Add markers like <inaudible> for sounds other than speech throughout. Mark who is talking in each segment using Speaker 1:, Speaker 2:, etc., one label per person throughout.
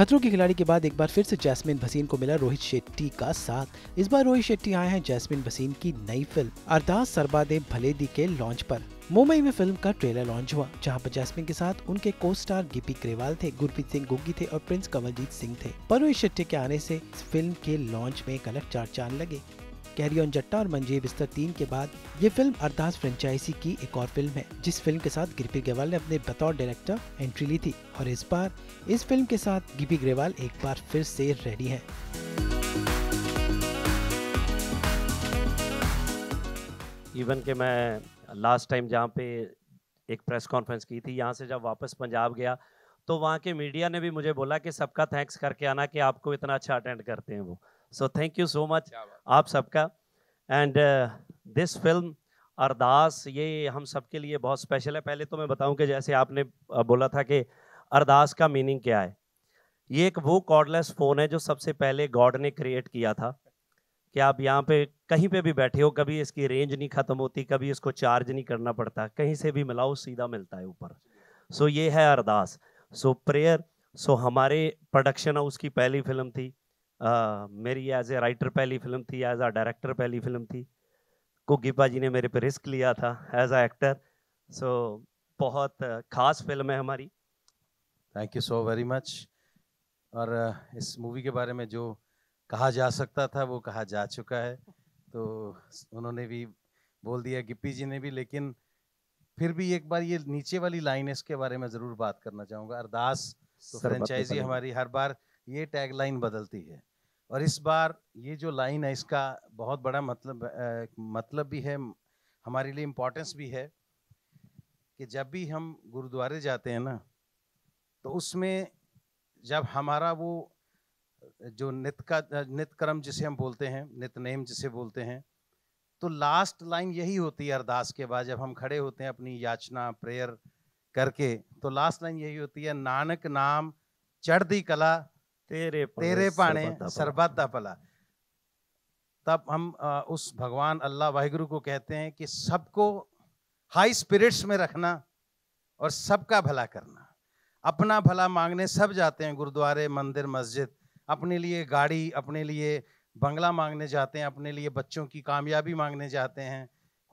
Speaker 1: खतरों के खिलाड़ी के बाद एक बार फिर से जैस्मिन भसीन को मिला रोहित शेट्टी का साथ इस बार रोहित शेट्टी आए हैं जैस्मिन भसीन की नई फिल्म अरदास भले भलेदी के लॉन्च पर मुंबई में फिल्म का ट्रेलर लॉन्च हुआ जहां पर जैस्मिन के साथ उनके को स्टार गिपी ग्रेवाल थे गुरप्रीत सिंह गुग्गी थे और प्रिंस कमलजीत सिंह थे पर रोहित शेट्टी के आने ऐसी फिल्म के लॉन्च में एक अलग चार चांद लगे कैरी ऑन जट्टा और मंजीब बिस्तर तीन के बाद ये फिल्म अरदास फ्रेंचाइजी की एक और फिल्म है जिस फिल्म के साथ गिरपी ग्रेवाल ने अपने बतौर डायरेक्टर एंट्री ली थी और इस बार इस फिल्म के साथ गिपी ग्रेवाल एक बार फिर से रेडी है
Speaker 2: इवन के मैं लास्ट टाइम जहाँ पे एक प्रेस कॉन्फ्रेंस की थी यहाँ से जब वापस पंजाब गया तो वहाँ के मीडिया ने भी मुझे बोला कि सबका थैंक्स करके आना कि आपको इतना अच्छा अटेंड करते हैं वो so thank you so much आप सबका एंड दिस फिल्म अरदास ये हम सबके लिए बहुत स्पेशल है पहले तो मैं बताऊं कि जैसे आपने बोला था कि अरदास का मीनिंग क्या है ये एक वो कॉर्डलेस फ़ोन है जो सबसे पहले गॉड ने क्रिएट किया था कि आप यहाँ पे कहीं पे भी बैठे हो कभी इसकी रेंज नहीं ख़त्म होती कभी इसको चार्ज नहीं करना पड़ता कहीं से भी मिलाओ सीधा मिलता है ऊपर सो so, ये है अरदास सो प्रेयर सो हमारे प्रोडक्शन हाउस की पहली फिल्म थी मेरी एज ए राइटर पहली फिल्म थी एज आ डायरेक्टर पहली फिल्म थी कुगी पाजी ने मेरे पे रिस्क लिया था एज आ एक्टर सो बहुत ख़ास फिल्म है हमारी thank you so very much और इस
Speaker 1: मूवी के बारे में जो कहा जा सकता था वो कहा जा चुका है तो उन्होंने भी बोल दिया गिप्पी जी ने भी लेकिन फिर भी एक बार ये नीचे वाली लाइन है इसके बारे में ज़रूर बात करना चाहूँगा अरदास तो फ्रेंचाइजी तो हमारी हर बार ये टैग लाइन बदलती है और इस बार ये जो लाइन है इसका बहुत बड़ा मतलब आ, मतलब भी है हमारे लिए इम्पोर्टेंस भी है कि जब भी हम गुरुद्वारे जाते हैं ना तो उसमें जब हमारा वो जो नित का कर्म जिसे हम बोलते हैं नेम जिसे बोलते हैं तो लास्ट लाइन यही होती है अरदास के बाद जब हम खड़े होते हैं अपनी याचना प्रेयर करके तो लास्ट लाइन यही होती है नानक नाम चढ़ दी कला तेरे तेरे पाने सरबत दा भला तब हम उस भगवान अल्लाह वाहिगुरु को कहते हैं कि सबको हाई स्पिरिट्स में रखना और सबका भला करना अपना भला मांगने सब जाते हैं गुरुद्वारे मंदिर मस्जिद अपने लिए गाड़ी अपने लिए बंगला मांगने जाते हैं अपने लिए बच्चों की कामयाबी मांगने जाते हैं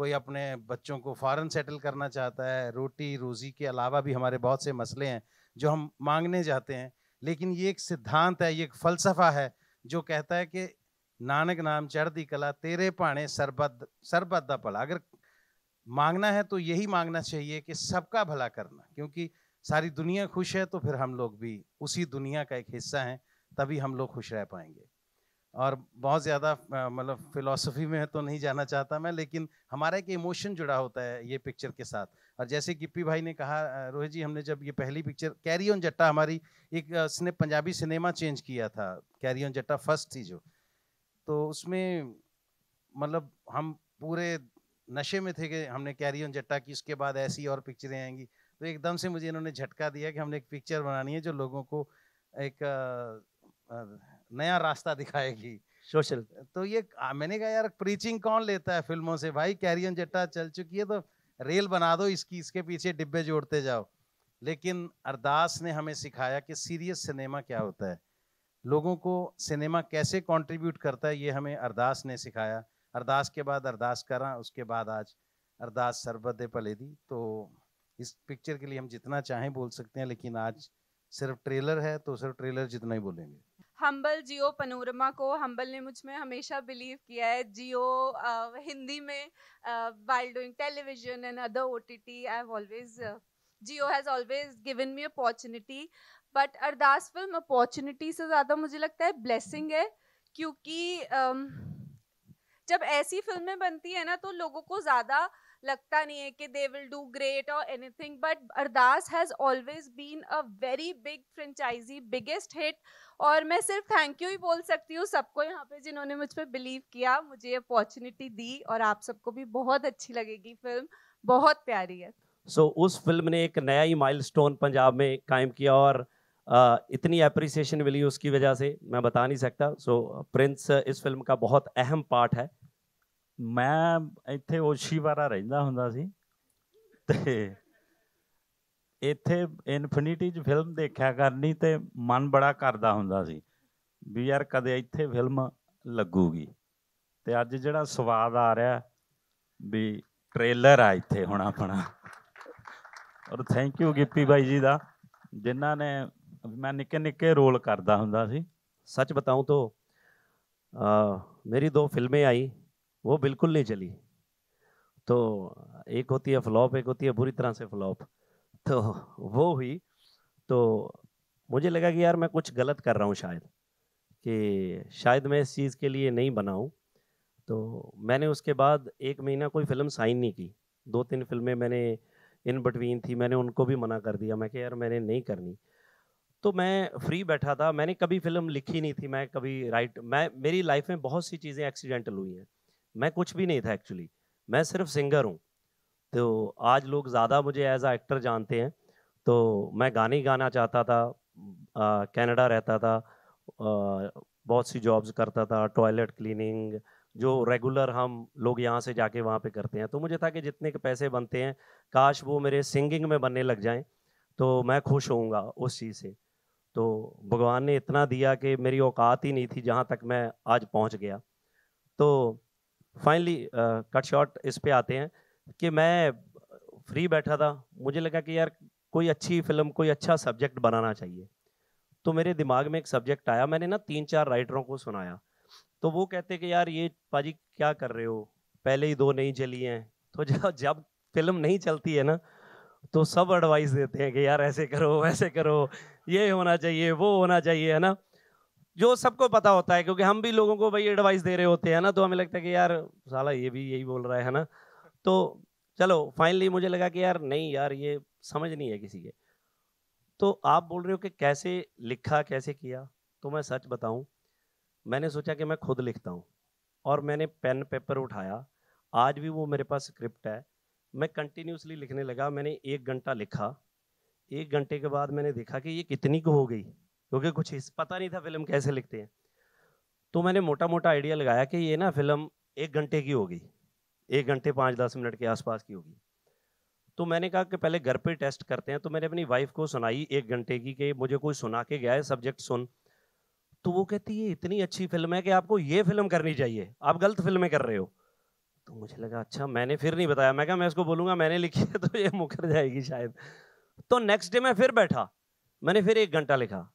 Speaker 1: कोई अपने बच्चों को फ़ॉरन सेटल करना चाहता है रोटी रोज़ी के अलावा भी हमारे बहुत से मसले हैं जो हम मांगने जाते हैं लेकिन ये एक सिद्धांत है ये एक फलसफा है जो कहता है कि नानक नाम चढ़ती कला तेरे भाणे सरबत सरबत दा भला अगर मांगना है तो यही मांगना चाहिए कि सबका भला करना क्योंकि सारी दुनिया खुश है तो फिर हम लोग भी उसी दुनिया का एक हिस्सा हैं तभी हम लोग खुश रह पाएंगे और बहुत ज़्यादा मतलब फिलॉसफी में तो नहीं जाना चाहता मैं लेकिन हमारा एक इमोशन जुड़ा होता है ये पिक्चर के साथ और जैसे गिप्पी भाई ने कहा रोहित जी हमने जब ये पहली पिक्चर कैरी ऑन जट्टा हमारी एक इसने पंजाबी सिनेमा चेंज किया था कैरी ऑन जट्टा फर्स्ट थी जो तो उसमें मतलब हम पूरे नशे में थे कि हमने कैरी ऑन जट्टा की उसके बाद ऐसी और पिक्चरें आएंगी तो एकदम से मुझे इन्होंने झटका दिया कि हमने एक पिक्चर बनानी है जो लोगों को एक आ, आ, नया रास्ता दिखाएगी सोशल तो ये मैंने कहा यार प्रीचिंग कौन लेता है फिल्मों से भाई कैरियन जट्टा चल चुकी है तो रेल बना दो इसकी इसके पीछे डिब्बे जोड़ते जाओ लेकिन अरदास ने हमें सिखाया कि सीरियस सिनेमा क्या होता है लोगों को सिनेमा कैसे कंट्रीब्यूट करता है ये हमें अरदास ने सिखाया अरदास के बाद अरदास करा उसके बाद आज अरदास सरबत पले दी तो इस पिक्चर के लिए हम जितना चाहें बोल सकते हैं लेकिन आज सिर्फ ट्रेलर है तो सिर्फ ट्रेलर जितना ही बोलेंगे
Speaker 3: हम्बल जियो पनोरमा को हम्बल ने मुझ में हमेशा बिलीव किया है जियो हिंदी में while doing television and other O T T I always Jio has always given me opportunity but Ardaas film opportunity से ज़्यादा मुझे लगता है ब्लेसिंग है क्योंकि जब ऐसी फिल्में बनती है ना तो लोगों को ज़्यादा लगता नहीं है कि दे विल डू ग्रेट और anything but Ardaas has always been a very big franchise biggest hit और मैं सिर्फ थैंक यू ही बोल सकती हूँ सबको यहाँ पे जिन्होंने मुझ पर बिलीव किया मुझे अपॉर्चुनिटी दी और आप सबको भी बहुत अच्छी लगेगी फिल्म बहुत प्यारी है
Speaker 2: सो so, उस फिल्म ने एक नया ही माइलस्टोन पंजाब में कायम किया और आ, इतनी अप्रिसिएशन मिली उसकी वजह से मैं बता नहीं सकता सो so, प्रिंस इस फिल्म का बहुत अहम पार्ट है ਮੈਂ
Speaker 4: ਇੱਥੇ ਓਸ਼ੀਵਾਰਾ ਰਹਿੰਦਾ ਹੁੰਦਾ ਸੀ ਤੇ ਇੱਥੇ ਇਨਫਿਨਿਟੀ 'ਚ ਫਿਲਮ ਦੇਖਿਆ ਕਰਨੀ ਤੇ ਮਨ ਬੜਾ ਕਰਦਾ ਹੁੰਦਾ ਸੀ ਵੀ ਯਾਰ ਕਦੇ ਇੱਥੇ ਫਿਲਮ ਲੱਗੂਗੀ ਤੇ ਅੱਜ ਜਿਹੜਾ ਸਵਾਦ ਆ ਰਿਹਾ ਵੀ ਟ੍ਰੇਲਰ ਆ ਇੱਥੇ ਹੁਣ ਆਪਣਾ ਔਰ ਥੈਂਕ ਯੂ ਗਿੱਪੀ ਬਾਈ ਜੀ ਦਾ ਜਿਨ੍ਹਾਂ ਨੇ ਮੈਂ ਨਿੱਕੇ ਨਿੱਕੇ ਰੋਲ ਕਰਦਾ ਹੁੰਦਾ ਸੀ
Speaker 2: ਸੱਚ ਬਤਾਉਂ ਤੋ ਮੇਰੀ ਦੋ ਫਿਲਮੇ ਆਈ वो बिल्कुल नहीं चली तो एक होती है फ्लॉप एक होती है बुरी तरह से फ्लॉप तो वो हुई तो मुझे लगा कि यार मैं कुछ गलत कर रहा हूँ शायद कि शायद मैं इस चीज़ के लिए नहीं बनाऊँ तो मैंने उसके बाद एक महीना कोई फिल्म साइन नहीं की दो तीन फिल्में मैंने इन बिटवीन थी मैंने उनको भी मना कर दिया मैं कह यार मैंने नहीं करनी तो मैं फ्री बैठा था मैंने कभी फिल्म लिखी नहीं थी मैं कभी राइट मैं मेरी लाइफ में बहुत सी चीज़ें एक्सीडेंटल हुई हैं मैं कुछ भी नहीं था एक्चुअली मैं सिर्फ सिंगर हूँ तो आज लोग ज़्यादा मुझे एज आ एक्टर जानते हैं तो मैं गाने गाना चाहता था कनाडा रहता था आ, बहुत सी जॉब्स करता था टॉयलेट क्लीनिंग जो रेगुलर हम लोग यहाँ से जाके वहाँ पे करते हैं तो मुझे था कि जितने के पैसे बनते हैं काश वो मेरे सिंगिंग में बनने लग जाएं तो मैं खुश होऊंगा उस चीज़ से तो भगवान ने इतना दिया कि मेरी औकात ही नहीं थी जहाँ तक मैं आज पहुँच गया तो फाइनली कट शॉट इस पे आते हैं कि मैं फ्री बैठा था मुझे लगा कि यार कोई अच्छी फिल्म कोई अच्छा सब्जेक्ट बनाना चाहिए तो मेरे दिमाग में एक सब्जेक्ट आया मैंने ना तीन चार राइटरों को सुनाया तो वो कहते कि यार ये पाजी क्या कर रहे हो पहले ही दो नहीं चली हैं तो जब जब फिल्म नहीं चलती है ना तो सब एडवाइस देते हैं कि यार ऐसे करो वैसे करो ये होना चाहिए वो होना चाहिए है ना जो सबको पता होता है क्योंकि हम भी लोगों को भाई एडवाइस दे रहे होते हैं ना तो हमें लगता है कि यार साला ये भी यही बोल रहा है ना तो चलो फाइनली मुझे लगा कि यार नहीं यार ये समझ नहीं है किसी के तो आप बोल रहे हो कि कैसे लिखा कैसे किया तो मैं सच बताऊं मैंने सोचा कि मैं खुद लिखता हूं और मैंने पेन पेपर उठाया आज भी वो मेरे पास स्क्रिप्ट है मैं कंटिन्यूसली लिखने लगा मैंने एक घंटा लिखा एक घंटे के बाद मैंने देखा कि ये कितनी को हो गई क्योंकि कुछ इस पता नहीं था फिल्म कैसे लिखते हैं तो मैंने मोटा मोटा आइडिया लगाया कि ये ना फिल्म एक घंटे की होगी एक घंटे पाँच दस मिनट के आसपास की होगी तो मैंने कहा कि पहले घर पे टेस्ट करते हैं तो मैंने अपनी वाइफ को सुनाई एक घंटे की कि मुझे कोई सुना के गया है सब्जेक्ट सुन तो वो कहती है इतनी अच्छी फिल्म है कि आपको ये फिल्म करनी चाहिए आप गलत फिल्में कर रहे हो तो मुझे लगा अच्छा मैंने फिर नहीं बताया मैं क्या मैं इसको बोलूँगा मैंने लिखी है तो ये मुकर जाएगी शायद तो नेक्स्ट डे मैं फिर बैठा मैंने फिर एक घंटा लिखा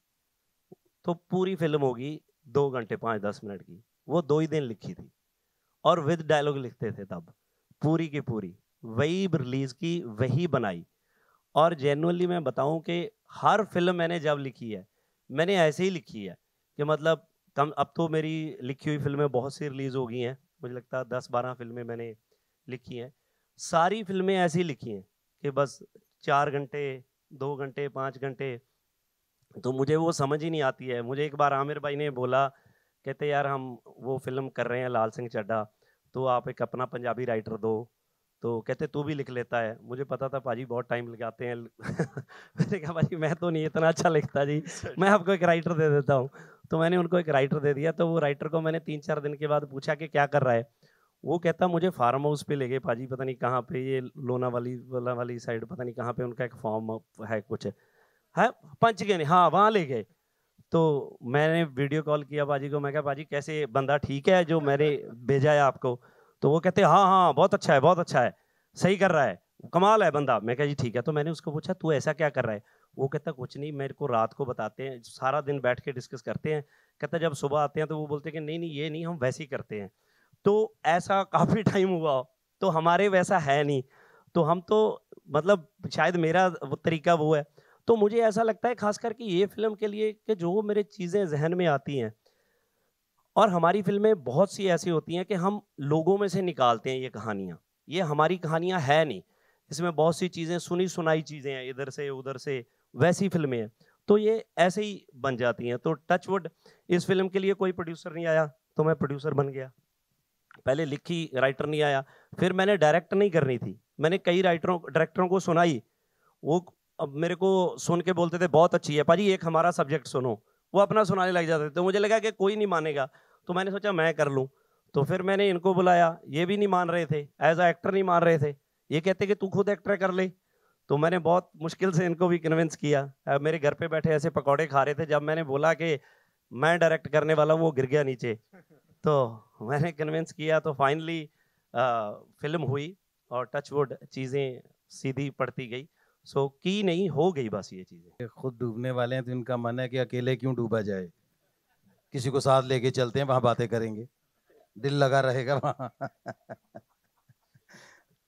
Speaker 2: तो पूरी फिल्म होगी दो घंटे पाँच दस मिनट की वो दो ही दिन लिखी थी और विद डायलॉग लिखते थे तब पूरी की पूरी वही रिलीज़ की वही बनाई और जेनुअनली मैं बताऊं कि हर फिल्म मैंने जब लिखी है मैंने ऐसे ही लिखी है कि मतलब कम अब तो मेरी लिखी हुई फिल्में बहुत सी रिलीज़ हो गई हैं मुझे लगता है दस बारह फिल्में मैंने लिखी हैं सारी फिल्में ऐसी लिखी हैं कि बस चार घंटे दो घंटे पाँच घंटे तो मुझे वो समझ ही नहीं आती है मुझे एक बार आमिर भाई ने बोला कहते यार हम वो फिल्म कर रहे हैं लाल सिंह चड्ढा तो आप एक अपना पंजाबी राइटर दो तो कहते तू भी लिख लेता है मुझे पता था पाजी बहुत टाइम लगाते हैं <laughs> मैंने कहा भाजी मैं तो नहीं इतना अच्छा लिखता जी मैं आपको एक राइटर दे देता हूँ तो मैंने उनको एक राइटर दे दिया तो वो राइटर को मैंने तीन चार दिन के बाद पूछा कि क्या कर रहा है वो कहता मुझे फार्म हाउस पे ले गए पाजी पता नहीं कहाँ पे ये लोना वाली वाला वाली साइड पता नहीं कहाँ पे उनका एक फॉर्म है कुछ है है पंच गए नहीं हाँ वहाँ ले गए तो मैंने वीडियो कॉल किया बाजी को मैं कहा बाजी कैसे बंदा ठीक है जो मैंने भेजा है आपको तो वो कहते हाँ हाँ बहुत अच्छा है बहुत अच्छा है सही कर रहा है कमाल है बंदा मैं कहा जी ठीक है तो मैंने उसको पूछा तू ऐसा क्या कर रहा है वो कहता कुछ नहीं मेरे को रात को बताते हैं सारा दिन बैठ के डिस्कस करते हैं कहता जब सुबह आते हैं तो वो बोलते हैं कि नहीं नहीं ये नहीं हम वैसे ही करते हैं तो ऐसा <laughs> काफ़ी टाइम हुआ तो हमारे वैसा है नहीं तो हम तो मतलब शायद मेरा तरीका वो है तो मुझे ऐसा लगता है खास करके ये फिल्म के लिए कि जो मेरे चीज़ें जहन में आती हैं और हमारी फिल्में बहुत सी ऐसी होती हैं कि हम लोगों में से निकालते हैं ये कहानियाँ ये हमारी कहानियाँ है नहीं इसमें बहुत सी चीज़ें सुनी सुनाई चीज़ें हैं इधर से उधर से वैसी फिल्में हैं तो ये ऐसे ही बन जाती हैं तो टचवुड इस फिल्म के लिए कोई प्रोड्यूसर नहीं आया तो मैं प्रोड्यूसर बन गया पहले लिखी राइटर नहीं आया फिर मैंने डायरेक्ट नहीं करनी थी मैंने कई राइटरों डायरेक्टरों को सुनाई वो अब मेरे को सुन के बोलते थे बहुत अच्छी है पाजी एक हमारा सब्जेक्ट सुनो वो अपना सुनाने लग जाते थे तो मुझे लगा कि कोई नहीं मानेगा तो मैंने सोचा मैं कर लूँ तो फिर मैंने इनको बुलाया ये भी नहीं मान रहे थे एज अ एक्टर नहीं मान रहे थे ये कहते कि तू खुद एक्टर कर ले तो मैंने बहुत मुश्किल से इनको भी कन्विंस किया मेरे घर पे बैठे ऐसे पकौड़े खा रहे थे जब मैंने बोला कि मैं डायरेक्ट करने वाला हूँ वो गिर गया नीचे तो मैंने कन्विंस किया तो फाइनली फिल्म हुई और टचवुड चीज़ें सीधी पड़ती गई सो की नहीं हो गई बस ये चीज़ें खुद डूबने वाले हैं तो इनका मन है कि अकेले क्यों डूबा जाए
Speaker 1: किसी को साथ लेके चलते हैं वहाँ बातें करेंगे दिल लगा रहेगा वहाँ <laughs>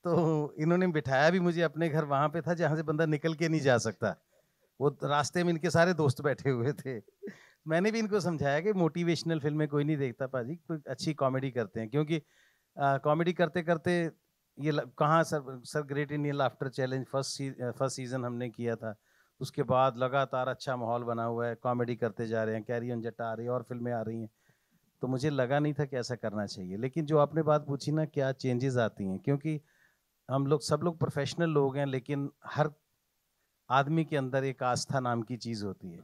Speaker 1: तो इन्होंने बिठाया भी मुझे अपने घर वहाँ पे था जहाँ से बंदा निकल के नहीं जा सकता वो तो रास्ते में इनके सारे दोस्त बैठे हुए थे मैंने भी इनको समझाया कि मोटिवेशनल फिल्में कोई नहीं देखता पाजी कोई अच्छी कॉमेडी करते हैं क्योंकि कॉमेडी करते करते ये कहाँ sir sir great Indian laughter challenge first सी, फर्स्ट सीज़न हमने किया था उसके बाद लगातार अच्छा माहौल बना हुआ है कॉमेडी करते जा रहे हैं कैरी ऑन जट्टा आ रही है और फिल्में आ रही हैं तो मुझे लगा नहीं था कि ऐसा करना चाहिए लेकिन जो आपने बात पूछी ना क्या चेंजेस आती हैं क्योंकि हम लोग सब लोग प्रोफेशनल लोग हैं लेकिन हर आदमी के अंदर एक आस्था नाम की चीज़ होती है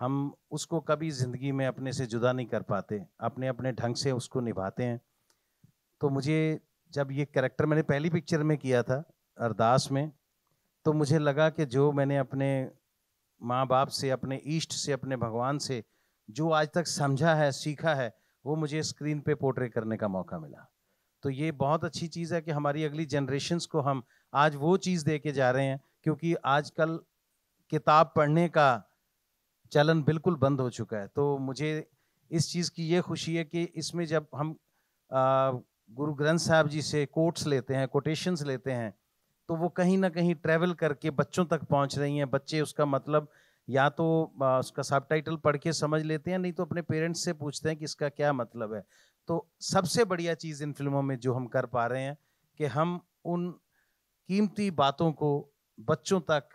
Speaker 1: हम उसको कभी ज़िंदगी में अपने से जुदा नहीं कर पाते अपने अपने ढंग से उसको निभाते हैं तो मुझे जब ये करेक्टर मैंने पहली पिक्चर में किया था अरदास में तो मुझे लगा कि जो मैंने अपने माँ बाप से अपने ईष्ट से अपने भगवान से जो आज तक समझा है सीखा है वो मुझे स्क्रीन पे पोर्ट्रे करने का मौका मिला तो ये बहुत अच्छी चीज़ है कि हमारी अगली जनरेशन्स को हम आज वो चीज़ दे के जा रहे हैं क्योंकि आजकल किताब पढ़ने का चलन बिल्कुल बंद हो चुका है तो मुझे इस चीज़ की ये खुशी है कि इसमें जब हम गुरु ग्रंथ साहब जी से कोट्स लेते हैं कोटेशंस लेते हैं तो वो कहीं ना कहीं ट्रेवल करके बच्चों तक पहुंच रही हैं बच्चे उसका मतलब या तो उसका सब पढ़ के समझ लेते हैं नहीं तो अपने पेरेंट्स से पूछते हैं कि इसका क्या मतलब है तो सबसे बढ़िया चीज़ इन फिल्मों में जो हम कर पा रहे हैं कि हम उन कीमती बातों को बच्चों तक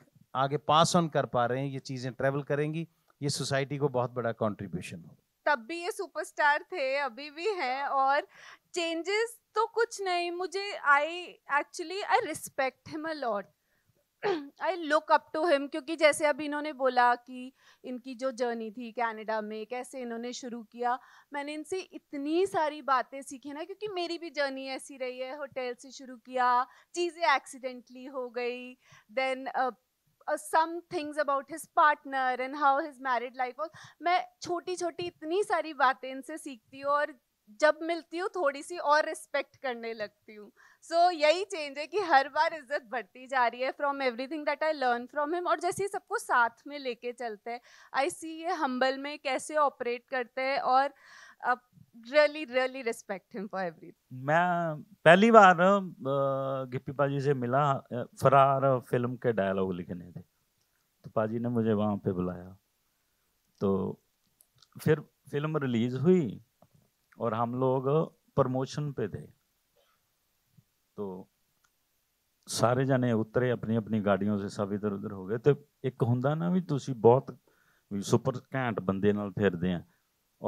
Speaker 1: आगे पास ऑन कर पा रहे हैं ये चीज़ें ट्रेवल करेंगी ये सोसाइटी को बहुत बड़ा कॉन्ट्रीब्यूशन होगा
Speaker 3: तब भी ये सुपरस्टार थे अभी भी हैं और चेंजेस तो कुछ नहीं मुझे I actually I respect him a lot I look up to him क्योंकि जैसे अभी इन्होंने बोला कि इनकी जो जर्नी थी कैनेडा में कैसे इन्होंने शुरू किया मैंने इनसे इतनी सारी बातें सीखी ना क्योंकि मेरी भी जर्नी ऐसी रही है होटल से शुरू किया चीज़ें एक्सीडेंटली हो गई then some things about his partner and how his married life और मैं छोटी छोटी इतनी सारी बातें इनसे सीखती हूँ और जब मिलती हूँ थोड़ी सी और रिस्पेक्ट करने लगती हूँ सो so, यही चेंज है कि हर बार इज्जत बढ़ती जा रही है from everything that I learn from him और जैसे ही सबको साथ में लेके चलते हैं आई सी ये हम्बल में कैसे ऑपरेट करते हैं और really really respect him for every
Speaker 4: मैं पहली बार गिप्पी पाजी से मिला फरार फिल्म के डायलॉग लिखने थे तो पाजी ने मुझे वहाँ पे बुलाया तो फिर फिल्म रिलीज़ हुई और हम लोग प्रमोशन पे थे तो सारे जने उतरे अपनी अपनी गाड़ियों से सब इधर उधर हो गए तो एक ਹੁੰਦਾ ना भी ਤੁਸੀਂ बहुत सुपर ਸੁਪਰ ਘੈਂਟ ਬੰਦੇ ਨਾਲ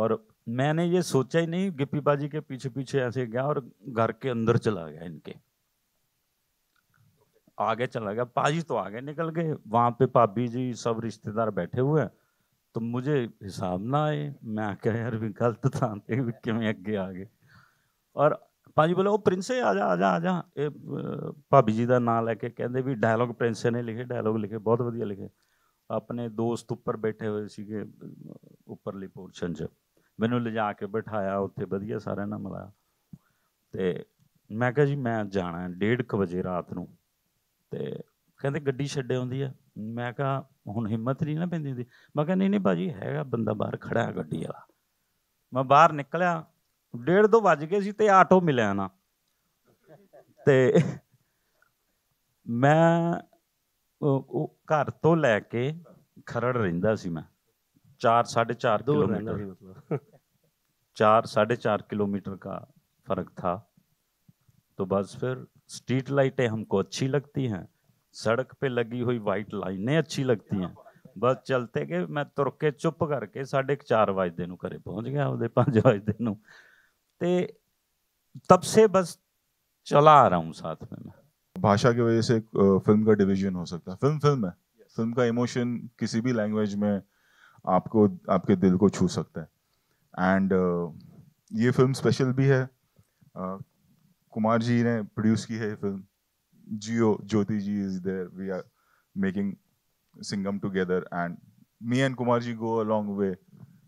Speaker 4: और मैंने ये सोचा ही नहीं गिप्पी बाजी के पीछे पीछे ऐसे गया और घर के अंदर चला गया इनके आगे चला गया पाजी तो आगे निकल गए वहां पे पाबी जी सब रिश्तेदार बैठे हुए हैं ਤਾਂ ਮੁਝੇ ਹਿਸਾਬ ਨਾ ਆਏ ਮੈਂ ਕਿਹਾ ਯਾਰ ਵੀ ਗਲਤ ਥਾਂ ਤੇ ਵੀ ਕਿਵੇਂ ਅੱਗੇ ਆ ਗਏ ਔਰ ਪਾਜੀ ਬੋਲੇ ਉਹ ਪ੍ਰਿੰਸੇ ਆ ਜਾ ਆ ਜਾ ਆ ਜਾ ਇਹ ਭਾਬੀ ਜੀ ਦਾ ਨਾਮ ਲੈ ਕੇ ਕਹਿੰਦੇ ਵੀ ਡਾਇਲੌਗ ਪ੍ਰਿੰਸੇ ਨੇ ਲਿਖੇ ਡਾਇਲੌਗ ਲਿਖੇ ਬਹੁਤ ਵਧੀਆ ਲਿਖੇ ਆਪਣੇ ਦੋਸਤ ਉੱਪਰ ਬੈਠੇ ਹੋਏ ਸੀਗੇ ਉੱਪਰਲੀ ਪੋਰਸ਼ਨ 'ਚ ਮੈਨੂੰ ਲਿਜਾ ਕੇ ਬਿਠਾਇਆ ਉੱਥੇ ਵਧੀਆ ਸਾਰਿਆਂ ਨਾਲ ਮਿਲਾਇਆ ਤੇ ਮੈਂ ਕਿਹਾ ਜੀ ਮੈਂ ਜਾਣਾ 1:30 ਵਜੇ ਰਾਤ ਨੂੰ ਤੇ ਕਹਿੰਦੇ ਗੱਡੀ ਛੱਡੇ ਆਉਂਦੀ ਆ ਮੈਂ ਕਿਹਾ ਹੁਣ ਹਿੰਮਤ ਨਹੀਂ ਨਾ ਪੈਂਦੀ ਹੁੰਦੀ ਮੈਂ ਕਹਿੰਦੀ ਨਹੀਂ ਨਹੀਂ ਭਾਜੀ ਹੈਗਾ ਬੰਦਾ ਬਾਹਰ ਖੜਾ ਹੈ ਗੱਡੀ ਵਾਲਾ ਮੈਂ ਬਾਹਰ ਨਿਕਲਿਆ ਡੇਢ ਦੋ ਵੱਜ ਗਏ ਸੀ ਤੇ ਆਟੋ ਮਿਲਿਆ ਨਾ ਤੇ ਮੈਂ ਉਹ ਘਰ ਤੋਂ ਲੈ ਕੇ ਖਰੜ ਰਹਿੰਦਾ ਸੀ ਮੈਂ 4 4.5 ਕਿਲੋਮੀਟਰ ਮਤਲਬ 4 4.5 ਕਿਲੋਮੀਟਰ ਦਾ ਫਰਕ ਥਾ तो बस ਫਿਰ ਸਟਰੀਟ ਲਾਈਟੇ हमको अच्छी ਲੱਗਤੀ ਹੈ सड़क पे लगी हुई वाइट लाइनें अच्छी लगती हैं ਬਸ ਚਲਤੇ ਕਿ ਮੈਂ ਤੁਰ ਕੇ ਚੁੱਪ ਕਰਕੇ 4:30 ਵਜੇ ਨੂੰ घरे पहुँच
Speaker 5: गया ਉਹਦੇ 5 बजते ਨੂੰ ਤੇ
Speaker 4: तब से बस चला आ रहा हूँ साथ में मैं
Speaker 5: भाषा की वजह से फिल्म का डिवीजन हो सकता है फिल्म फिल्म है फिल्म का इमोशन किसी भी लैंग्वेज में आपको आपके दिल को छू सकता है एंड uh, ये फिल्म स्पेशल भी है uh, कुमार जी ने प्रोड्यूस की है ये film Jio Jyoti ji is there. We are making Singham together, and me and Kumar ji go a long way.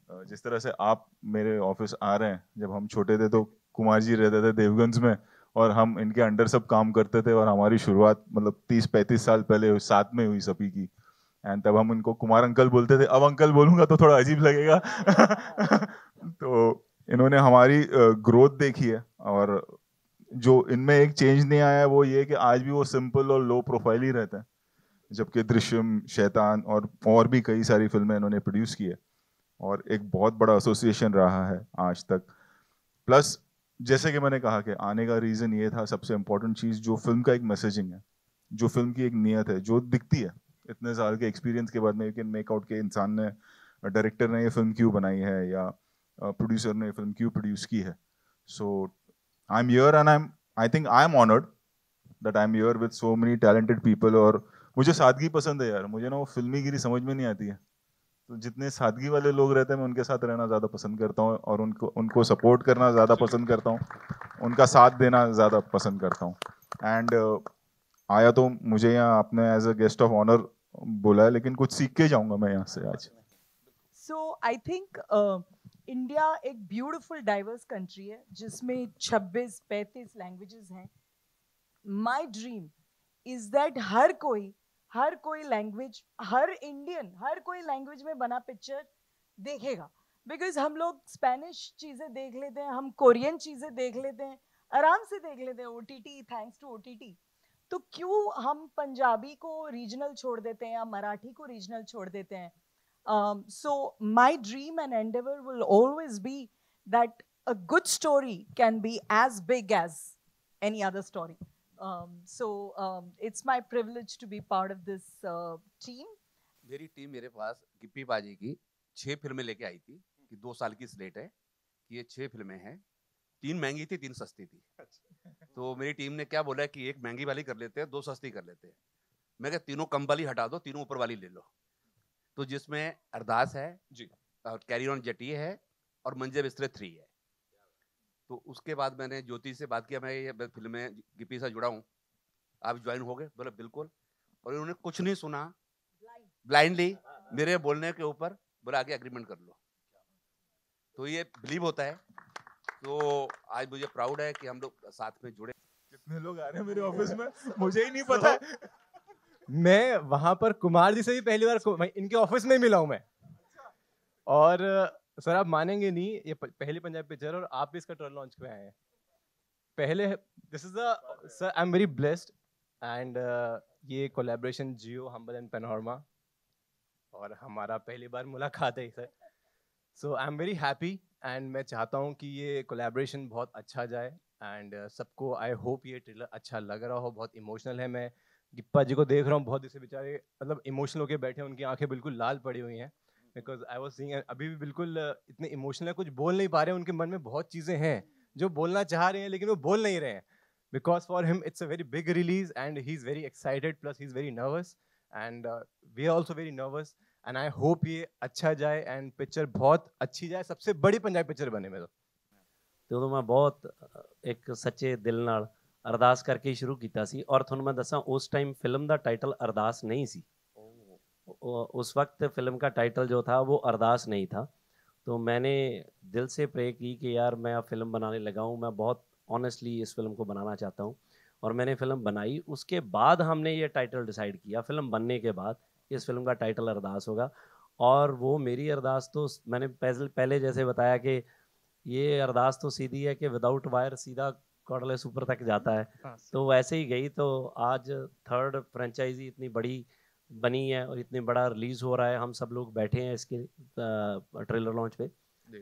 Speaker 5: Uh, जिस तरह से आप मेरे ऑफिस आ रहे हैं जब हम छोटे थे तो कुमार जी रहते थे देवगंज में और हम इनके अंडर सब काम करते थे और हमारी शुरुआत मतलब 30-35 साल पहले साथ में हुई सभी की एंड तब हम इनको कुमार अंकल बोलते थे अब अंकल बोलूंगा तो थोड़ा अजीब लगेगा <laughs> तो इन्होंने हमारी ग्रोथ uh, देखी है और जो इनमें एक चेंज नहीं आया है वो ये कि आज भी वो सिंपल और लो प्रोफाइल ही रहता है जबकि दृश्यम शैतान और और भी कई सारी फिल्में इन्होंने प्रोड्यूस की है और एक बहुत बड़ा एसोसिएशन रहा है आज तक प्लस जैसे कि मैंने कहा कि आने का रीज़न ये था सबसे इम्पोर्टेंट चीज़ जो फिल्म का एक मैसेजिंग है जो फिल्म की एक नीयत है जो दिखती है इतने साल के एक्सपीरियंस के बाद में कि मेक आउट के इंसान ने डायरेक्टर ने ये फिल्म क्यों बनाई है या प्रोड्यूसर ने फिल्म क्यों प्रोड्यूस की है सो I'm here and I'm I think I'm honored that I'm here with so many talented people or मुझे सादगी पसंद है यार मुझे ना वो फिल्मी गिरी समझ में नहीं आती है तो जितने सादगी वाले लोग रहते हैं मैं उनके साथ रहना ज़्यादा पसंद करता हूँ और उनको उनको सपोर्ट करना ज़्यादा पसंद करता हूँ उनका साथ देना ज़्यादा पसंद करता हूँ एंड uh, आया तो मुझे यहाँ आपने as a guest of honour बोला है लेकिन कुछ सीख के जाऊँगा मैं यहाँ से आज
Speaker 6: सो आई थिंक इंडिया एक ब्यूटीफुल डाइवर्स कंट्री है जिसमें 26 35 लैंग्वेजेस हैं माय ड्रीम इज दैट हर कोई हर कोई लैंग्वेज हर इंडियन हर कोई लैंग्वेज में बना पिक्चर देखेगा बिकॉज हम लोग स्पेनिश चीज़ें देख लेते हैं हम कोरियन चीज़ें देख लेते हैं आराम से देख लेते हैं O T T thanks to O T T तो क्यों हम पंजाबी को रीजनल छोड़ देते हैं या मराठी को रीजनल छोड़ देते हैं Um, so my dream and endeavor will always be that a good story can be as big as any other story. Um, so um, it's my privilege to be part of this uh, team.
Speaker 7: मेरी team मेरे पास गिप्पी बाजी की छः फिल्में लेके आई थी कि दो साल की स्लेट है कि ये छः फिल्में हैं तीन महंगी थी तीन सस्ती थी तो मेरी टीम ने क्या बोला कि एक महंगी वाली कर लेते हैं दो सस्ती कर लेते हैं मैं क्या तीनों कम वाली हटा दो तीनों ऊपर वाली ले लो तो जिसमें अरदास है जी और कैरी ऑन जटी है और मंजे बिस्तरे थ्री है तो उसके बाद मैंने ज्योति से बात किया मैं ये फिल्म में गिपी से जुड़ा हूँ आप ज्वाइन हो गए बोले बिल्कुल और उन्होंने कुछ नहीं सुना ब्लाइंडली मेरे बोलने के ऊपर बोला आगे एग्रीमेंट कर लो तो ये बिलीव होता है तो आज मुझे प्राउड है कि हम लोग साथ में जुड़े
Speaker 5: कितने लोग आ रहे हैं मेरे ऑफिस में मुझे ही नहीं पता
Speaker 8: मैं वहां पर कुमार जी से भी पहली बार इनके ऑफिस में मिला हूं मैं और सर आप मानेंगे नहीं ये पहली पंजाबी पिक्चर और आप भी इसका ट्रेलर लॉन्च पे आए हैं पहले this is the sir I am very blessed and ये collaboration Jio Humble and Panorama और हमारा पहली बार मुलाकात है sir so I am very happy and मैं चाहता हूँ कि ये कोलेब्रेशन बहुत अच्छा जाए एंड uh, सबको आई होप ये ट्रेलर अच्छा लग रहा हो बहुत इमोशनल है मैं गिप्पा जी को देख रहा हूँ बहुत इसे बेचारे मतलब इमोशनल होकर बैठे हैं उनकी आंखें बिल्कुल लाल पड़ी हुई हैं बिकॉज आई वॉज सींग अभी भी बिल्कुल इतने इमोशनल है कुछ बोल नहीं पा रहे हैं उनके मन में बहुत चीज़ें हैं जो बोलना चाह रहे हैं लेकिन वो बोल नहीं रहे हैं because for him it's a very big release and he is very excited plus he is very nervous and we are also very nervous and I hope ये अच्छा जाए एंड पिक्चर बहुत अच्छी जाए सबसे बड़ी पंजाबी पिक्चर बने मेरे तो, तो मैं बहुत एक सच्चे दिल नाल
Speaker 2: ਅਰਦਾਸ करके ਸ਼ੁਰੂ ਕੀਤਾ ਸੀ ਔਰ ਤੁਹਾਨੂੰ ਮੈਂ ਦੱਸਾਂ ਉਸ ਟਾਈਮ ਫਿਲਮ ਦਾ ਟਾਈਟਲ ਅਰਦਾਸ ਨਹੀਂ ਸੀ उस वक्त फिल्म का टाइटल जो था वो अरदास नहीं था तो मैंने दिल से प्रे की कि यार मैं अब फिल्म बनाने लगा हूँ मैं बहुत ऑनेस्टली इस फिल्म को बनाना चाहता हूँ और मैंने फिल्म बनाई उसके बाद हमने ये टाइटल डिसाइड किया फिल्म बनने के बाद इस फिल्म का टाइटल अरदास होगा और वो मेरी अरदास तो मैंने पहले जैसे बताया कि ये अरदास तो सीधी है कि विदाउट वायर सीधा क्वार्टरले सुपर तक जाता है हाँ, तो वैसे ही गई तो आज थर्ड फ्रेंचाइजी इतनी बड़ी बनी है और इतने बड़ा रिलीज हो रहा है हम सब लोग बैठे हैं इसके ट्रेलर लॉन्च पे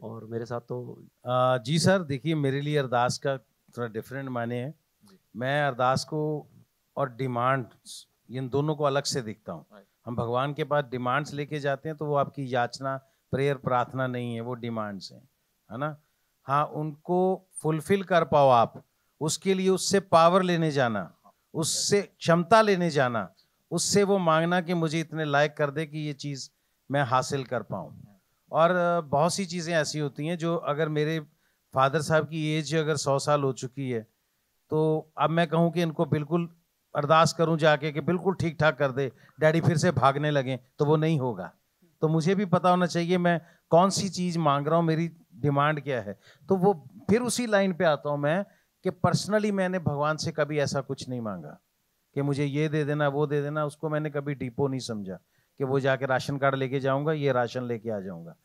Speaker 2: और मेरे साथ तो
Speaker 1: आ, जी सर देखिए मेरे लिए अरदास का थोड़ा डिफरेंट माने है मैं अरदास को और डिमांड इन दोनों को अलग से देखता हूँ हम भगवान के पास डिमांड्स लेके जाते हैं तो वो आपकी याचना प्रेयर प्रार्थना नहीं है वो डिमांड्स हैं है ना हाँ उनको फुलफिल कर पाओ आप उसके लिए उससे पावर लेने जाना उससे क्षमता लेने जाना उससे वो मांगना कि मुझे इतने लायक कर दे कि ये चीज़ मैं हासिल कर पाऊँ और बहुत सी चीज़ें ऐसी होती हैं जो अगर मेरे फादर साहब की एज अगर सौ साल हो चुकी है तो अब मैं कहूँ कि इनको बिल्कुल अरदास करूँ जाके कि बिल्कुल ठीक ठाक कर दे डैडी फिर से भागने लगे तो वो नहीं होगा तो मुझे भी पता होना चाहिए मैं कौन सी चीज़ मांग रहा हूँ मेरी डिमांड क्या है तो वो फिर उसी लाइन पे आता हूँ मैं कि पर्सनली मैंने भगवान से कभी ऐसा कुछ नहीं मांगा कि मुझे ये दे देना वो दे देना उसको मैंने कभी डिपो नहीं समझा कि वो जाके राशन कार्ड लेके जाऊंगा ये राशन लेके आ जाऊंगा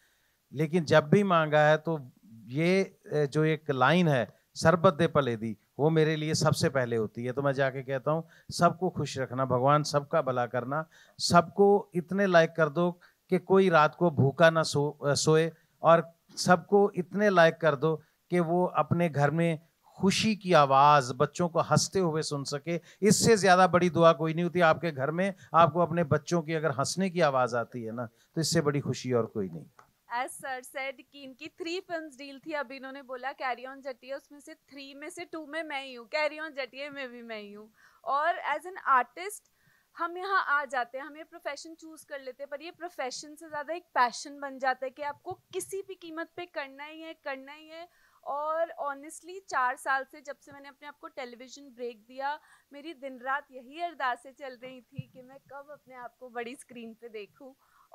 Speaker 1: लेकिन जब भी मांगा है तो ये जो एक लाइन है सरबत दे पले दी वो मेरे लिए सबसे पहले होती है तो मैं जाके कहता हूँ सबको खुश रखना भगवान सबका भला करना सबको इतने लायक कर दो कि कोई रात को भूखा ना सो सोए और सबको इतने लायक कर दो कि वो अपने घर में खुशी की आवाज बच्चों को हंसते हुए सुन सके इससे ज्यादा बड़ी दुआ कोई नहीं होती आपके घर में आपको अपने बच्चों की अगर हंसने की आवाज आती है ना तो इससे बड़ी खुशी और कोई नहीं
Speaker 3: एज सर सेड कि इनकी थ्री फिल्म डील थी अभी इन्होंने बोला कैरी ऑन जटिया उसमें से थ्री में से टू में मैं ही हूँ कैरी ऑन जटिया में भी मैं ही हूँ और एज एन आर्टिस्ट हम यहाँ आ जाते हैं हम ये प्रोफेशन चूज़ कर लेते हैं पर ये प्रोफेशन से ज़्यादा एक पैशन बन जाता है कि आपको किसी भी कीमत पे करना ही है करना ही है और ऑनेस्टली चार साल से जब से मैंने अपने आप को टेलीविज़न ब्रेक दिया मेरी दिन रात यही अरदासें चल रही थी कि मैं कब अपने आप को बड़ी स्क्रीन पे देखूं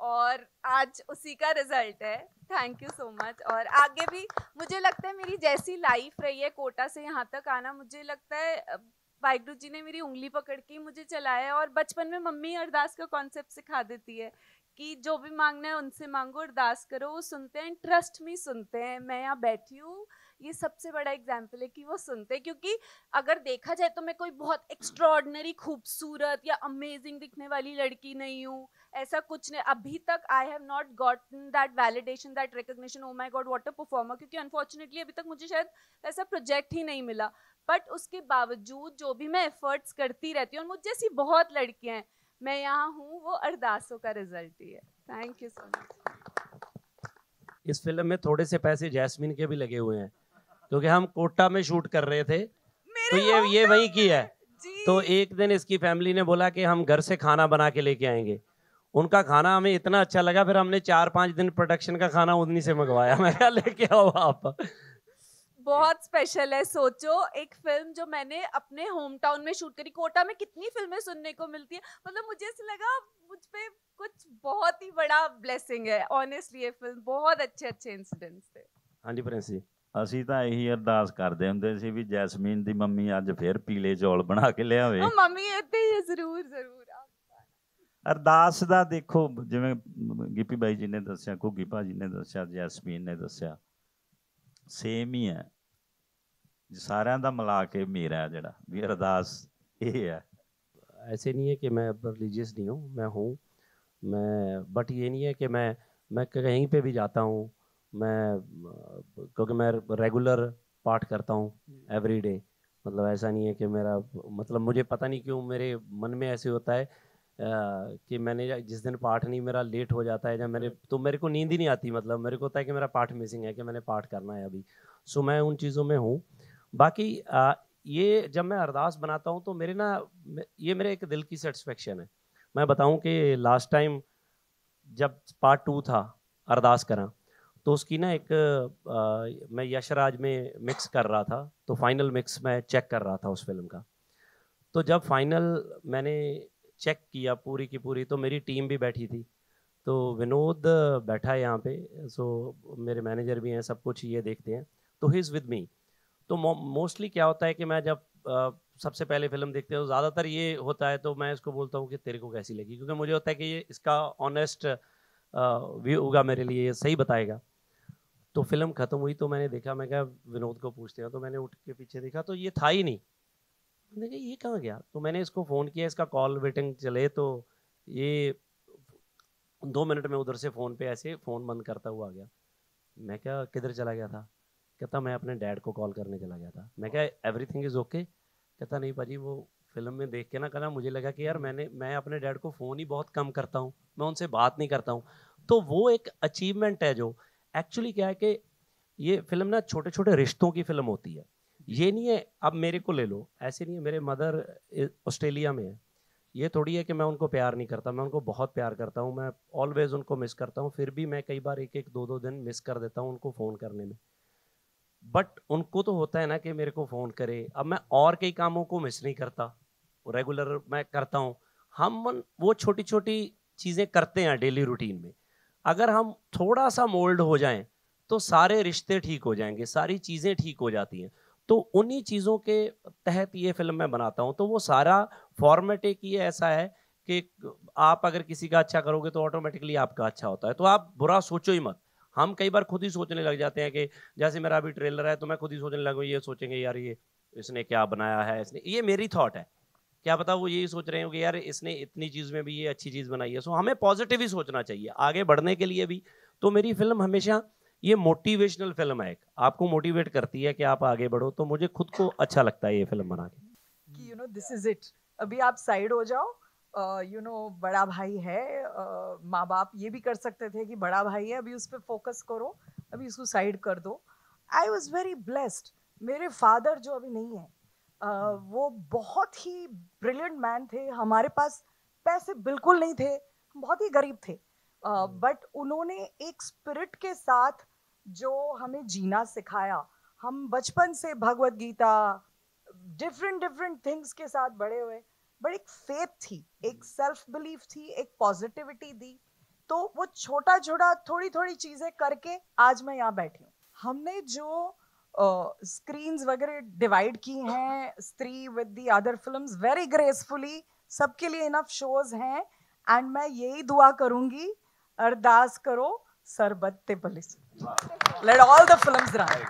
Speaker 3: और आज उसी का रिजल्ट है थैंक यू सो मच और आगे भी मुझे लगता है मेरी जैसी लाइफ रही है कोटा से यहाँ तक आना मुझे लगता है वाहगुरु जी ने मेरी उंगली पकड़ के मुझे चलाया और बचपन में मम्मी अरदास का कॉन्सेप्ट सिखा देती है कि जो भी मांगना है उनसे मांगो अरदास करो वो सुनते हैं ट्रस्ट में सुनते हैं मैं यहाँ बैठी हूँ ये सबसे बड़ा एग्जाम्पल है कि वो सुनते हैं क्योंकि अगर देखा जाए तो मैं कोई बहुत एक्स्ट्रॉडनरी खूबसूरत या अमेजिंग दिखने वाली लड़की नहीं हूँ ऐसा कुछ नहीं अभी तक I have not gotten that validation that recognition oh my god what a performer क्योंकि अनफॉर्चुनेटली अभी तक मुझे शायद ऐसा प्रोजेक्ट ही नहीं मिला बट उसके बावजूद जो भी मैं एफर्ट्स करती रहती हूँ और मुझ जैसी बहुत लड़कियाँ हैं मैं यहाँ हूँ वो अरदासों का रिजल्ट ही है थैंक यू सो मच
Speaker 2: इस फिल्म में थोड़े से पैसे जैस्मिन के भी लगे हुए हैं क्योंकि हम कोटा में शूट कर रहे थे तो ये ये वही की है तो एक दिन इसकी फैमिली ने बोला कि हम घर से खाना बना के लेके आएंगे उनका खाना हमें इतना अच्छा लगा फिर हमने चार पांच दिन प्रोडक्शन का खाना उन्हीं से मंगवाया <laughs> मैं क्या लेके आओ आप
Speaker 3: बहुत स्पेशल है सोचो एक फिल्म जो मैंने अपने होम टाउन में शूट करी कोटा में कितनी फिल्में सुनने को मिलती है मतलब मुझे ऐसा लगा मुझ पे कुछ बहुत ही बड़ा ब्लेसिंग है ऑनेस्टली ये फिल्म बहुत अच्छे अच्छे इंसिडेंट्स थे
Speaker 4: हाँ जी प्रिंस जी ਅਸੀਂ ਤਾਂ ਇਹੀ ਅਰਦਾਸ ਕਰਦੇ ਹੁੰਦੇ ਸੀ ਵੀ ਜੈਸਮੀਨ ਦੀ ਮੰਮੀ ਅੱਜ ਫੇਰ ਪੀਲੇ ਚੌਲ ਬਣਾ ਕੇ ਲਿਆਵੇ ਉਹ
Speaker 3: ਮੰਮੀ ਇੱਥੇ ਹੀ ਜ਼ਰੂਰ ਜ਼ਰੂਰ ਜ਼ਰੂਰ
Speaker 4: ਅਰਦਾਸ ਦਾ ਦੇਖੋ ਜਿਵੇਂ ਗਿੱਪੀ ਬਾਈ ਜੀ ਨੇ ਦੱਸਿਆ ਘੁੱਗੀ ਭਾਜੀ ਨੇ ਦੱਸਿਆ ਜੈਸਮੀਨ ਨੇ ਦੱਸਿਆ ਸੇਮ ਹੀ ਹੈ ਸਾਰਿਆਂ ਦਾ ਮਿਲਾ ਕੇ ਮੇਰਾ ਜਿਹੜਾ ਵੀ ਅਰਦਾਸ ਇਹ ਹੈ
Speaker 2: ऐसे नहीं है कि मैं ਰਿਲੀਜੀਅਸ ਨਹੀਂ ਹਾਂ ਮੈਂ ਹਾਂ ਮੈਂ ਬਟ ਇਹ ਨਹੀਂ ਹੈ ਕਿ ਮੈਂ ਮੈਂ ਕਹੀਂ ਪੇ ਵੀ ਜਾਤਾ ਹਾਂ मैं क्योंकि मैं रेगुलर पाठ करता हूँ एवरी डे मतलब ऐसा नहीं है कि मेरा मतलब मुझे पता नहीं क्यों मेरे मन में ऐसे होता है कि मैंने जिस दिन पाठ नहीं मेरा लेट हो जाता है जब मेरे तो मेरे को नींद ही नहीं आती मतलब मेरे को होता है कि मेरा पाठ मिसिंग है कि मैंने पाठ करना है अभी सो मैं उन चीज़ों में हूँ बाकी ये जब मैं अरदास बनाता हूँ तो मेरे ना ये मेरे एक दिल की सेटिस्फेक्शन है मैं बताऊँ कि लास्ट टाइम जब पार्ट टू था अरदास करा तो उसकी ना एक आ, मैं यशराज में मिक्स कर रहा था तो फाइनल मिक्स मैं चेक कर रहा था उस फिल्म का तो जब फाइनल मैंने चेक किया पूरी की पूरी तो मेरी टीम भी बैठी थी तो विनोद बैठा है यहाँ पे सो मेरे मैनेजर भी हैं सब कुछ ये देखते हैं तो ही इज़ विद मी तो मोस्टली क्या होता है कि मैं जब आ, सबसे पहले फिल्म देखते हैं तो ज़्यादातर ये होता है तो मैं इसको बोलता हूँ कि तेरे को कैसी लगी क्योंकि मुझे होता है कि ये इसका ऑनेस्ट व्यू होगा मेरे लिए सही बताएगा तो फिल्म ख़त्म हुई तो मैंने देखा मैं क्या विनोद को पूछते हैं तो मैंने उठ के पीछे देखा तो ये था ही नहीं मैंने कहा ये कहाँ गया तो मैंने इसको फ़ोन किया इसका कॉल वेटिंग चले तो ये दो मिनट में उधर से फ़ोन पे ऐसे फ़ोन बंद करता हुआ आ गया मैं क्या किधर चला गया था कहता मैं अपने डैड को कॉल करने चला गया था मैं क्या थिंग इज़ ओके कहता नहीं भाजी वो फिल्म में देख के ना कहना मुझे लगा कि यार मैंने मैं अपने डैड को फ़ोन ही बहुत कम करता हूँ मैं उनसे बात नहीं करता हूँ तो वो एक अचीवमेंट है जो एक्चुअली क्या है कि ये फिल्म ना छोटे छोटे रिश्तों की फिल्म होती है ये नहीं है अब मेरे को ले लो ऐसे नहीं है मेरे मदर ऑस्ट्रेलिया में है ये थोड़ी है कि मैं उनको प्यार नहीं करता मैं उनको बहुत प्यार करता हूँ मैं ऑलवेज उनको मिस करता हूँ फिर भी मैं कई बार एक एक दो दो दिन मिस कर देता हूँ उनको फ़ोन करने में बट उनको तो होता है ना कि मेरे को फ़ोन करे अब मैं और कई कामों को मिस नहीं करता रेगुलर मैं करता हूँ हम वो छोटी छोटी चीज़ें करते हैं डेली रूटीन में अगर हम थोड़ा सा मोल्ड हो जाएं तो सारे रिश्ते ठीक हो जाएंगे सारी चीज़ें ठीक हो जाती हैं तो उन्हीं चीज़ों के तहत ये फिल्म मैं बनाता हूँ तो वो सारा फॉर्मेट एक ये ऐसा है कि आप अगर किसी का अच्छा करोगे तो ऑटोमेटिकली आपका अच्छा होता है तो आप बुरा सोचो ही मत हम कई बार खुद ही सोचने लग जाते हैं कि जैसे मेरा अभी ट्रेलर है तो मैं खुद ही सोचने लगूँ ये सोचेंगे यार ये इसने क्या बनाया है इसने ये मेरी थॉट है क्या पता वो यही सोच रहे हो कि यार इसने इतनी चीज़ में भी ये अच्छी चीज़ बनाई है सो हमें पॉजिटिव ही सोचना चाहिए आगे बढ़ने के लिए भी तो मेरी फिल्म हमेशा ये मोटिवेशनल फिल्म है आपको मोटिवेट करती है कि आप आगे बढ़ो तो मुझे खुद को अच्छा लगता है ये फिल्म बना
Speaker 6: के you know this is it अभी आप साइड हो जाओ you uh, know you know, बड़ा भाई है uh, माँ बाप ये भी कर सकते थे कि बड़ा भाई है अभी उस पर फोकस करो अभी उसको साइड कर दो आई वॉज वेरी ब्लेस्ड मेरे फादर जो अभी नहीं है वो बहुत ही ब्रिलियंट मैन थे हमारे पास पैसे बिल्कुल नहीं थे बहुत ही गरीब थे बट हम्म। उन्होंने एक स्पिरिट के साथ जो हमें जीना सिखाया हम बचपन से Bhagavad Gita different different things के साथ बड़े हुए बट एक फेथ थी एक सेल्फ हम्म। बिलीफ थी एक पॉजिटिविटी दी तो वो छोटा छोटा थोड़ी थोड़ी चीज़ें करके आज मैं यहाँ बैठी हूँ हमने जो स्क्रीन्स वगैरह डिवाइड की हैं Stree with the other film very gracefully सबके लिए इनफ शोज हैं एंड मैं यही दुआ करूंगी अरदास करो सरबत ते पलिस let all the films run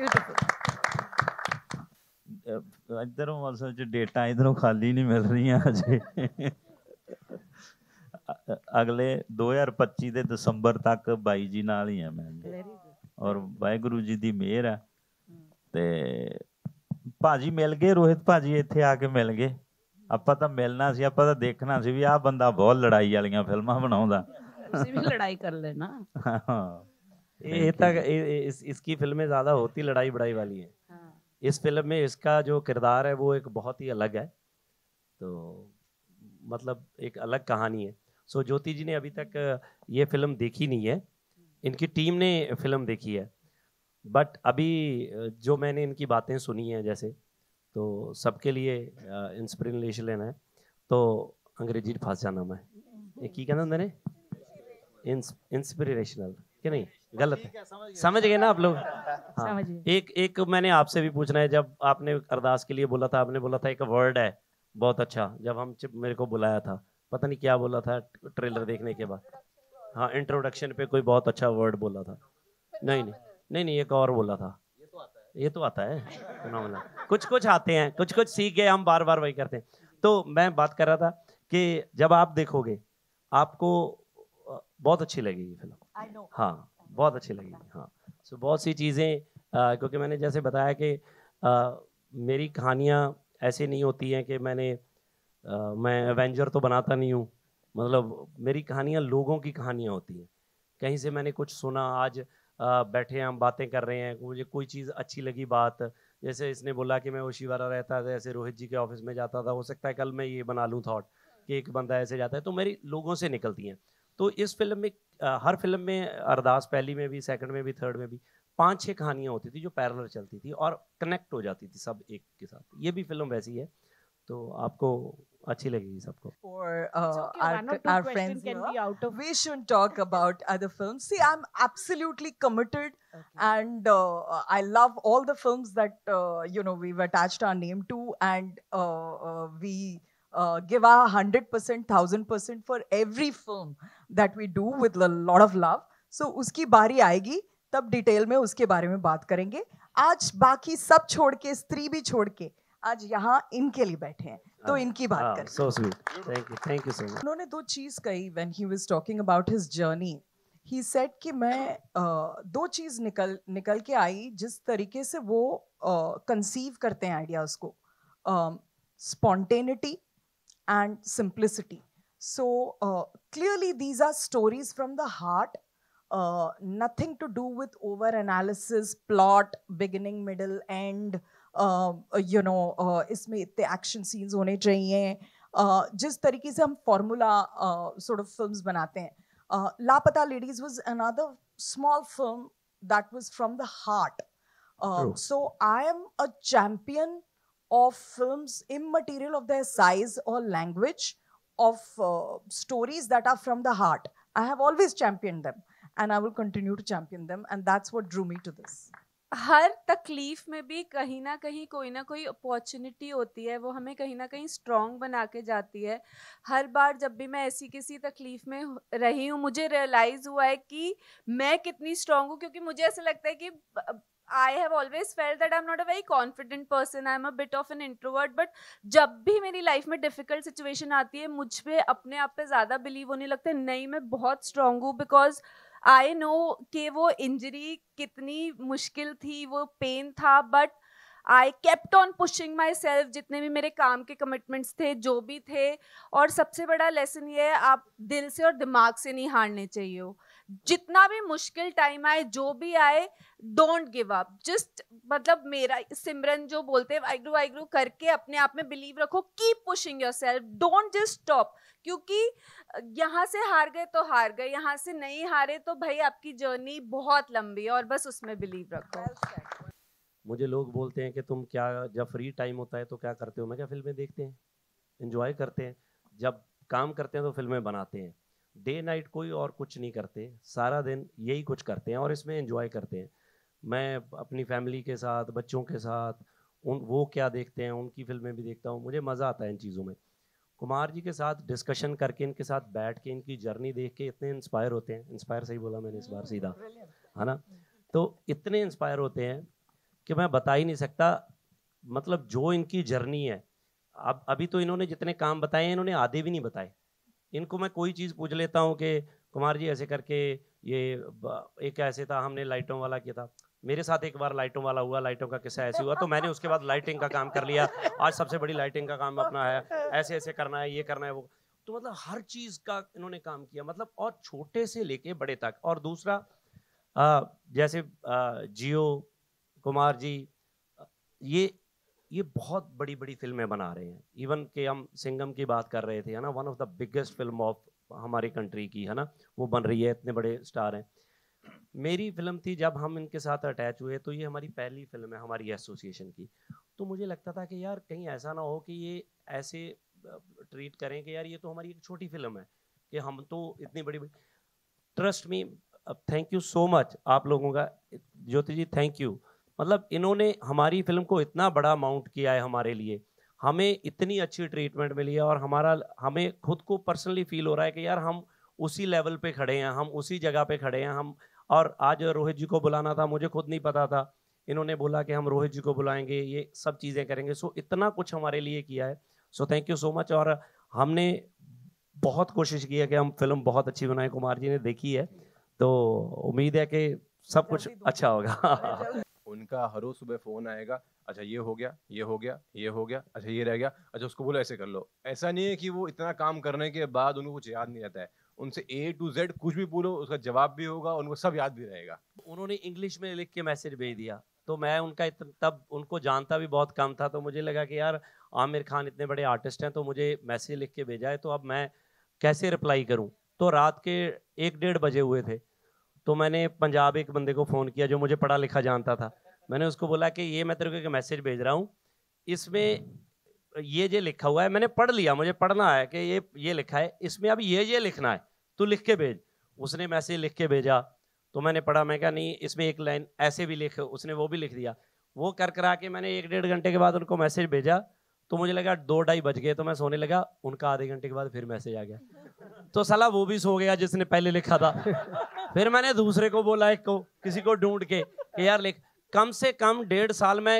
Speaker 6: beautiful
Speaker 4: ਇਧਰੋਂ ਅਸਲ ਚ ਡੇਟਾ ਇਧਰੋਂ ਖਾਲੀ ਨਹੀਂ ਮਿਲ ਰਹੀਆਂ ਅਜੇ ਅਗਲੇ 2025 ਦੇ ਦਸੰਬਰ ਤੱਕ ਬਾਈ ਜੀ ਨਾਲ ਹੀ ਆ ਮੈਂ ਔਰ ਵਾਹਿਗੁਰੂ ਜੀ ਦੀ ਮਿਹਰ ਆ ਤੇ ਭਾਜੀ ਮਿਲ ਗਏ ਰੋਹਿਤ ਭਾਜੀ ਇੱਥੇ ਆ ਕੇ ਮਿਲ ਗਏ ਆਪਾਂ ਤਾਂ ਮਿਲਣਾ ਸੀ ਆਪਾਂ ਤਾਂ ਦੇਖਣਾ ਸੀ ਵੀ ਆਹ ਬੰਦਾ ਬਹੁਤ ਲੜਾਈ ਵਾਲੀਆਂ ਫਿਲਮਾਂ ਬਣਾਉਂਦਾ
Speaker 2: ਤੁਸੀਂ ਵੀ ਲੜਾਈ ਕਰ ਲੈਣਾ ये तक इस, इसकी फिल्में ज़्यादा होती लड़ाई बड़ाई वाली है हाँ। इस फिल्म में इसका जो किरदार है वो एक बहुत ही अलग है तो मतलब एक अलग कहानी है सो ज्योति जी ने अभी तक ये फिल्म देखी नहीं है इनकी टीम ने फिल्म देखी है बट अभी जो मैंने इनकी बातें सुनी हैं जैसे तो सबके लिए इंस्पिरेशन लेना है तो अंग्रेजी फांसा नाम है की कहना मैंने इंस्पिरेशनल कि नहीं गलत है समझ गए ना आप लोग हाँ एक एक मैंने आपसे भी पूछना है जब आपने अरदास के लिए बोला था आपने बोला था एक वर्ड है बहुत अच्छा जब हम मेरे को बुलाया था पता नहीं क्या बोला था ट्रेलर देखने के बाद हाँ इंट्रोडक्शन पे कोई बहुत अच्छा वर्ड बोला था नहीं नहीं नहीं नहीं एक और बोला था ये तो आता है है कुछ कुछ आते हैं कुछ कुछ सीख गए हम बार बार वही करते हैं तो मैं बात कर रहा था कि जब आप देखोगे आपको बहुत अच्छी लगेगी
Speaker 6: फिल्म हाँ
Speaker 2: बहुत अच्छी लगेगी हाँ सो बहुत सी चीज़ें क्योंकि मैंने जैसे बताया कि आ, मेरी कहानियाँ ऐसे नहीं होती हैं कि मैंने आ, मैं एवेंजर तो बनाता नहीं हूँ मतलब मेरी कहानियाँ लोगों की कहानियाँ होती हैं कहीं से मैंने कुछ सुना आज बैठे बैठे हम बातें कर रहे हैं मुझे कोई चीज़ अच्छी लगी बात जैसे इसने बोला कि मैं वाला रहता था जैसे रोहित जी के ऑफिस में जाता था हो सकता है कल मैं ये बना लूँ थाट कि एक बंदा ऐसे जाता है तो मेरी लोगों से निकलती हैं तो इस फिल्म में हर फिल्म में अरदास पहली में भी सेकंड में भी थर्ड में भी पांच छह कहानियाँ होती थी जो पैरलर चलती थी और कनेक्ट हो जाती थी सब एक के साथ ये भी फिल्म वैसी है तो आपको अच्छी लगेगी सबको
Speaker 6: और our our friends can be out of we should talk about other film see I am absolutely committed and I love all the films that you know we attached our name to and we give a hundred percent thousand percent for every film that we do with lot of love so उसकी बारी आएगी तब detail में उसके बारे में बात करेंगे आज बाकी सब छोड़ के स्त्री भी छोड़ के आज यहाँ इनके लिए बैठे हैं तो हाँ, इनकी बात कर so
Speaker 2: sweet thank you thank you so much
Speaker 6: उन्होंने दो चीज कही when he was talking about his journey he said कि मैं दो चीज निकल निकल के आई जिस तरीके से वो कंसीव करते हैं आइडियाज को spontaneity and simplicity so clearly these are stories from the heart nothing to do with over analysis plot beginning middle end you know इसमें इतने एक्शन सीन्स होने चाहिए uh, जिस तरीके से हम फॉर्मूला सॉर्ट ऑफ फिल्म बनाते हैं Laapataa Ladies was another small film that was from the heart so I am a champion of films immaterial of their size or language of uh, stories that are from the heart i have always championed them and i will continue to champion them and that's what drew me to this
Speaker 3: हर तकलीफ में भी कहीं ना कहीं कोई ना कोई अपॉर्चुनिटी होती है वो हमें कहीं ना कहीं स्ट्रॉन्ग बना के जाती है हर बार जब भी मैं ऐसी किसी तकलीफ में रही हूँ मुझे रियलाइज़ हुआ है कि मैं कितनी स्ट्रांग हूँ क्योंकि मुझे ऐसा लगता है कि I have always felt that I am not a very confident person I am a bit of an introvert but जब भी मेरी लाइफ में डिफिकल्ट सिचुएशन आती है मुझ पर अपने आप पे ज़्यादा बिलीव होने लगता है नहीं मैं बहुत स्ट्रांग हूँ बिकॉज आई नो कि वो इंजरी कितनी मुश्किल थी वो पेन था but I kept on pushing myself जितने भी मेरे काम के कमिटमेंट्स थे जो भी थे और सबसे बड़ा लेसन ये है आप दिल से और दिमाग से नहीं हारने चाहिए हो जितना भी मुश्किल टाइम आए जो भी आए डोंट गिव अप जस्ट मतलब मेरा सिमरन जो बोलते हैं वाइग्रू वाइग्रू करके अपने आप में बिलीव रखो keep pushing yourself don't just stop क्योंकि यहाँ से हार गए तो हार गए यहाँ से नहीं हारे तो भाई आपकी जर्नी बहुत लंबी है और बस उसमें बिलीव रखो
Speaker 2: मुझे लोग बोलते हैं कि तुम क्या जब फ्री टाइम होता है तो क्या करते हो मैं क्या फिल्में देखते हैं इंजॉय करते हैं जब काम करते हैं तो फिल्में बनाते हैं डे नाइट कोई और कुछ नहीं करते सारा दिन यही कुछ करते हैं और इसमें इंजॉय करते हैं मैं अपनी फैमिली के साथ बच्चों के साथ उन वो क्या देखते हैं उनकी फिल्में भी देखता हूँ मुझे मज़ा आता है इन चीज़ों में कुमार जी के साथ डिस्कशन करके इनके साथ बैठ के इनकी जर्नी देख के इतने इंस्पायर होते हैं इंस्पायर सही बोला मैंने इस बार सीधा है ना तो इतने इंस्पायर होते हैं कि मैं बता ही नहीं सकता मतलब जो इनकी जर्नी है अब अभी तो इन्होंने जितने काम बताए हैं इन्होंने आधे भी नहीं बताए इनको मैं कोई चीज़ पूछ लेता हूँ कि कुमार जी ऐसे करके ये एक ऐसे था हमने लाइटों वाला किया था मेरे साथ एक बार लाइटों वाला हुआ लाइटों का किस्सा ऐसे हुआ तो मैंने उसके बाद लाइटिंग का काम कर लिया आज सबसे बड़ी लाइटिंग का काम अपना है ऐसे ऐसे करना है ये करना है वो तो मतलब हर चीज़ का इन्होंने काम किया मतलब और छोटे से लेके बड़े तक और दूसरा आ, जैसे जियो कुमार जी ये ये बहुत बड़ी बड़ी फिल्में बना रहे हैं इवन के हम सिंगम की बात कर रहे थे है ना one of the biggest film of हमारी कंट्री की है ना वो बन रही है इतने बड़े स्टार हैं मेरी फिल्म थी जब हम इनके साथ अटैच हुए तो ये हमारी पहली फिल्म है हमारी एसोसिएशन की तो मुझे लगता था कि यार कहीं ऐसा ना हो कि ये ऐसे ट्रीट करें कि यार ये तो हमारी एक छोटी फिल्म है कि हम तो इतनी बड़ी बड़ी trust me thank you so much आप लोगों का ज्योति जी थैंक यू मतलब इन्होंने हमारी फिल्म को इतना बड़ा माउंट किया है हमारे लिए हमें इतनी अच्छी ट्रीटमेंट मिली है और हमारा हमें खुद को पर्सनली फील हो रहा है कि यार हम उसी लेवल पे खड़े हैं हम उसी जगह पे खड़े हैं हम और आज रोहित जी को बुलाना था मुझे खुद नहीं पता था इन्होंने बोला कि हम रोहित जी को बुलाएंगे ये सब चीज़ें करेंगे सो इतना कुछ हमारे लिए किया है so thank you so much और हमने बहुत कोशिश की है कि हम फिल्म बहुत अच्छी बनाए कुमार जी ने देखी है तो उम्मीद है कि सब कुछ अच्छा
Speaker 8: होगा उनका हर सुबह फ़ोन आएगा अच्छा ये हो गया ये हो गया ये हो गया अच्छा ये रह गया अच्छा उसको बोलो ऐसे कर लो ऐसा नहीं है कि वो इतना काम करने के बाद उनको कुछ याद नहीं रहता है उनसे ए टू जेड कुछ भी बोलो उसका जवाब भी होगा उनको सब याद भी रहेगा
Speaker 2: उन्होंने इंग्लिश में लिख के मैसेज भेज दिया तो मैं उनका तब उनको जानता भी बहुत कम था तो मुझे लगा कि यार आमिर खान इतने बड़े आर्टिस्ट हैं तो मुझे मैसेज लिख के भेजा है तो अब मैं कैसे रिप्लाई करूं तो रात के एक डेढ़ बजे हुए थे तो मैंने पंजाब एक बंदे को फ़ोन किया जो मुझे पढ़ा लिखा जानता था मैंने उसको बोला कि ये मैं तेरे को एक मैसेज भेज रहा हूँ इसमें हम्म। ये जे लिखा हुआ है मैंने पढ़ लिया मुझे पढ़ना है कि ये ये लिखा है इसमें अब ये ये लिखना है तू लिख के भेज उसने मैसेज लिख के भेजा तो मैंने पढ़ा मैं क्या नहीं इसमें एक लाइन ऐसे भी लिख उसने वो भी लिख दिया वो कर करा के मैंने एक डेढ़ घंटे के बाद उनको मैसेज भेजा तो मुझे लगा दो ढाई बज गए तो मैं सोने लगा उनका आधे घंटे के बाद फिर मैसेज आ गया तो सला वो भी सो गया जिसने पहले लिखा था फिर मैंने दूसरे को बोला एक को किसी को ढूंढ के कि यार लिख कम से कम डेढ़ साल में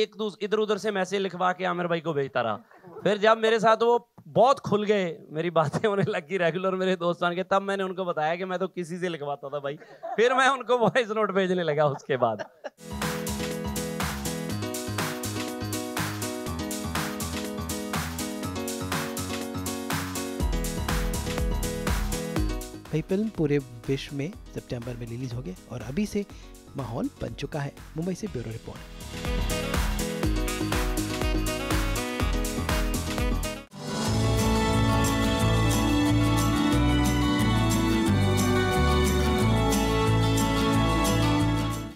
Speaker 2: एक इधर उधर से मैसेज लिखवा के आमिर भाई को भेजता रहा फिर जब मेरे साथ वो बहुत खुल गए मेरी बातें होने लगी रेगुलर मेरे दोस्त के तब मैंने उनको बताया कि मैं तो किसी से लिखवाता था भाई फिर मैं उनको वॉइस नोट भेजने लगा उसके बाद
Speaker 1: भाई फिल्म पूरे विश्व में सितंबर में रिलीज हो गए और अभी से माहौल बन चुका है मुंबई से ब्यूरो रिपोर्ट